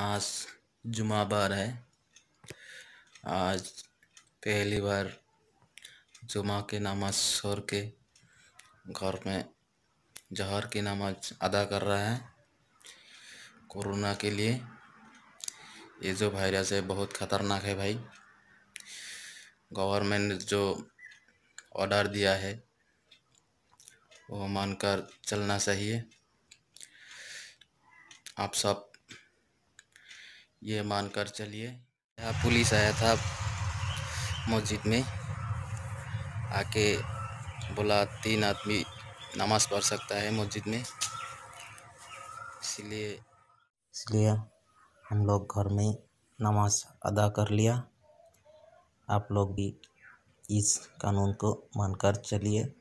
आज बार है आज पहली बार जुमा के नमाज शोर के घर में जहर की नमाज अदा कर रहा है कोरोना के लिए ये जो वायरस है बहुत ख़तरनाक है भाई गवर्नमेंट ने जो ऑर्डर दिया है वो मानकर चलना चाहिए आप सब ये मानकर चलिए यहाँ पुलिस आया था मस्जिद में आके बोला तीन आदमी नमाज पढ़ सकता है मस्जिद में इसलिए इसलिए हम लोग घर में नमाज अदा कर लिया आप लोग भी इस कानून को मानकर चलिए